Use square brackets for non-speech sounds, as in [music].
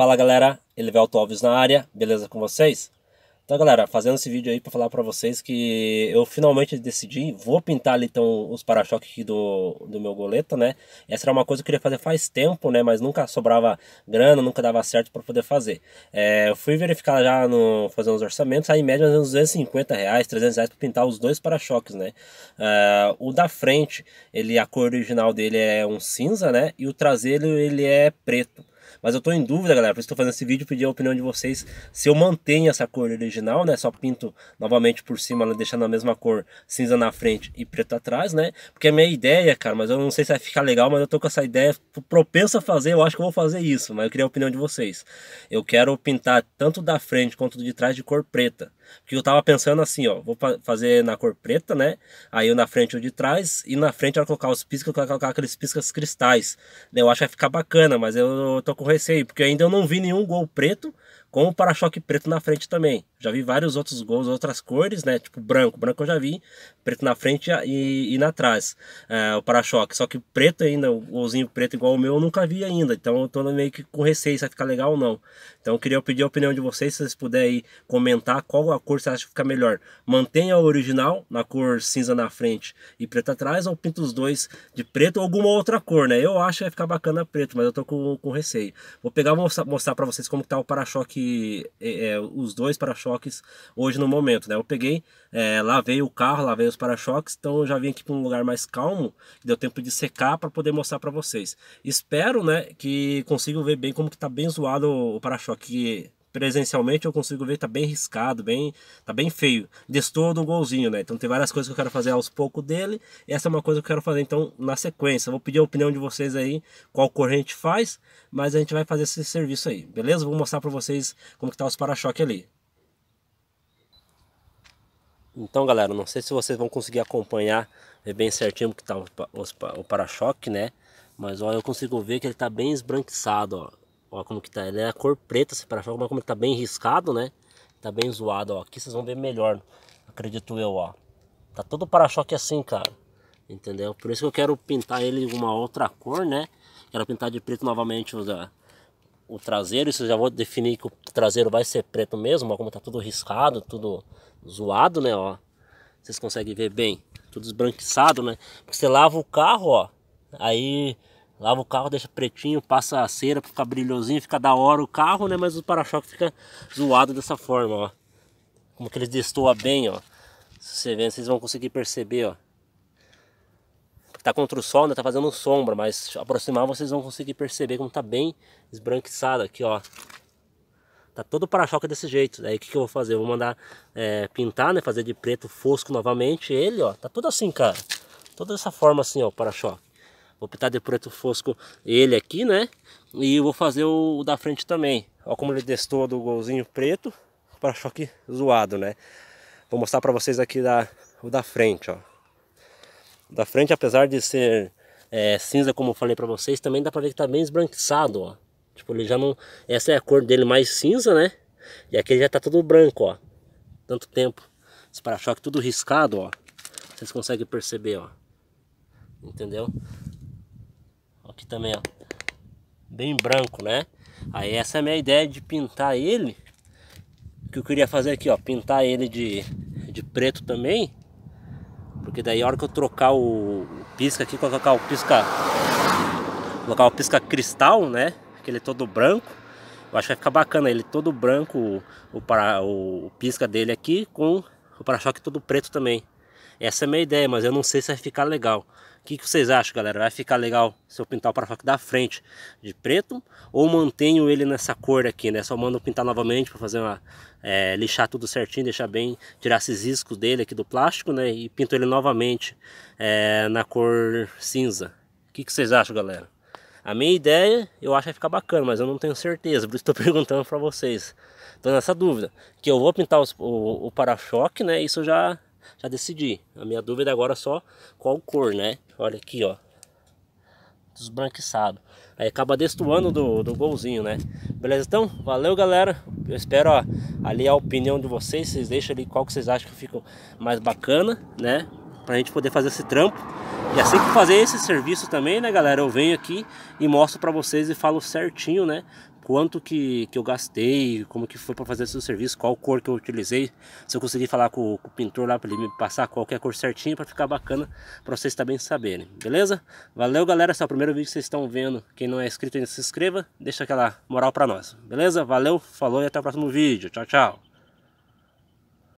Fala galera, Elivelto Alves na área, beleza com vocês? Então galera, fazendo esse vídeo aí para falar para vocês que eu finalmente decidi, vou pintar ali então os para-choques aqui do, do meu goleto, né? Essa era uma coisa que eu queria fazer faz tempo, né? Mas nunca sobrava grana, nunca dava certo para poder fazer. É, eu fui verificar já no fazer os orçamentos, aí em média uns 250 reais, 300 reais para pintar os dois para-choques, né? É, o da frente, ele a cor original dele é um cinza, né? E o traseiro ele é preto. Mas eu tô em dúvida, galera, por isso tô fazendo esse vídeo, pedir a opinião de vocês se eu mantenho essa cor original, né? Só pinto novamente por cima, né, deixando a mesma cor cinza na frente e preto atrás, né? Porque é minha ideia, cara, mas eu não sei se vai ficar legal, mas eu tô com essa ideia propensa a fazer, eu acho que eu vou fazer isso, mas eu queria a opinião de vocês. Eu quero pintar tanto da frente quanto de trás de cor preta. Porque eu tava pensando assim, ó, vou fazer na cor preta, né? Aí eu na frente ou de trás, e na frente eu colocar os piscas, eu colocar aqueles piscas cristais. Eu acho que vai ficar bacana, mas eu tô com receio, porque ainda eu não vi nenhum gol preto com o para-choque preto na frente também. Já vi vários outros gols, outras cores, né? Tipo branco, branco eu já vi, preto na frente e, e na trás, é, o para-choque. Só que preto ainda, o golzinho preto igual o meu, eu nunca vi ainda. Então eu tô meio que com receio se vai ficar legal ou não. Então eu queria pedir a opinião de vocês, se vocês puderem comentar qual a cor você acha que fica melhor. Mantenha o original, na cor cinza na frente e preto atrás, ou pinta os dois de preto ou alguma outra cor, né? Eu acho que vai ficar bacana preto, mas eu tô com, com receio. Vou pegar e mostrar, mostrar para vocês como tá o para-choque que é, é, os dois para-choques hoje no momento, né? Eu peguei, é, lavei o carro, lavei os para-choques, então eu já vim aqui para um lugar mais calmo, deu tempo de secar para poder mostrar para vocês. Espero, né, que consigam ver bem como que tá bem zoado o para-choque presencialmente eu consigo ver tá bem riscado, bem, tá bem feio. Destou do golzinho, né? Então tem várias coisas que eu quero fazer aos poucos dele. essa é uma coisa que eu quero fazer então na sequência. Vou pedir a opinião de vocês aí qual corrente faz, mas a gente vai fazer esse serviço aí, beleza? Vou mostrar para vocês como que tá os para-choque ali. Então, galera, não sei se vocês vão conseguir acompanhar ver bem certinho que tá o para-choque, né? Mas ó, eu consigo ver que ele tá bem esbranquiçado, ó Olha como que tá. Ele é a cor preta, se parar, como que tá bem riscado, né? Tá bem zoado, ó. Aqui vocês vão ver melhor, acredito eu, ó. Tá todo para-choque assim, cara. Entendeu? Por isso que eu quero pintar ele uma outra cor, né? Quero pintar de preto novamente o traseiro. Isso eu já vou definir que o traseiro vai ser preto mesmo. Ó, como tá tudo riscado, tudo zoado, né? Ó. Vocês conseguem ver bem. Tudo esbranquiçado, né? Porque você lava o carro, ó. Aí Lava o carro, deixa pretinho, passa a cera fica ficar brilhosinho, fica da hora o carro, né? Mas o para-choque fica zoado dessa forma, ó. Como que ele destoa bem, ó. Se você ver, vocês vão conseguir perceber, ó. tá contra o sol, né? Tá fazendo sombra, mas aproximar vocês vão conseguir perceber como tá bem esbranquiçado aqui, ó. Tá todo o para-choque desse jeito. Daí o que, que eu vou fazer? Eu vou mandar é, pintar, né? Fazer de preto fosco novamente. Ele, ó, tá tudo assim, cara. Toda essa forma assim, ó, o para-choque. Vou pintar de preto fosco ele aqui, né? E vou fazer o da frente também. Olha como ele destou do golzinho preto para choque zoado, né? Vou mostrar para vocês aqui da, o da frente, ó. O da frente, apesar de ser é, cinza, como eu falei para vocês, também dá para ver que tá bem esbranquiçado, ó. Tipo, ele já não... Essa é a cor dele mais cinza, né? E aqui ele já tá todo branco, ó. Tanto tempo. Esse para-choque tudo riscado, ó. Vocês conseguem perceber, ó. Entendeu? aqui também, ó. Bem branco, né? Aí essa é a minha ideia de pintar ele. que eu queria fazer aqui, ó. Pintar ele de, de preto também. Porque daí a hora que eu trocar o, o pisca aqui, colocar o pisca... Colocar o pisca cristal, né? Que ele é todo branco. Eu acho que vai ficar bacana ele todo branco, o, o, para, o pisca dele aqui, com o para-choque todo preto também. Essa é a minha ideia, mas eu não sei se vai ficar legal que, que vocês acham, galera? Vai ficar legal se eu pintar o parafuso da frente de preto? Ou mantenho ele nessa cor aqui, né? Só mando pintar novamente para fazer uma... É, lixar tudo certinho, deixar bem... Tirar esses riscos dele aqui do plástico, né? E pinto ele novamente é, na cor cinza. O que, que vocês acham, galera? A minha ideia, eu acho que vai ficar bacana, mas eu não tenho certeza. Por isso estou [laughs] perguntando para vocês. Estou nessa dúvida. Que eu vou pintar os, o, o para-choque, né? Isso já já decidi. A minha dúvida agora é só qual cor, né? Olha aqui, ó. Desbranquiçado. Aí acaba destoando do, do golzinho, né? Beleza, então? Valeu, galera. Eu espero ó, ali a opinião de vocês. Vocês deixam ali qual que vocês acham que ficou mais bacana, né? Pra gente poder fazer esse trampo. E assim que fazer esse serviço também, né, galera? Eu venho aqui e mostro pra vocês e falo certinho, né? quanto que, que eu gastei, como que foi para fazer esse serviço, qual cor que eu utilizei. Se eu conseguir falar com, com o pintor lá para ele me passar qualquer é cor certinha para ficar bacana para vocês também saberem, beleza? Valeu galera, esse é o primeiro vídeo que vocês estão vendo. Quem não é inscrito ainda se inscreva, deixa aquela moral para nós, beleza? Valeu, falou e até o próximo vídeo. Tchau, tchau.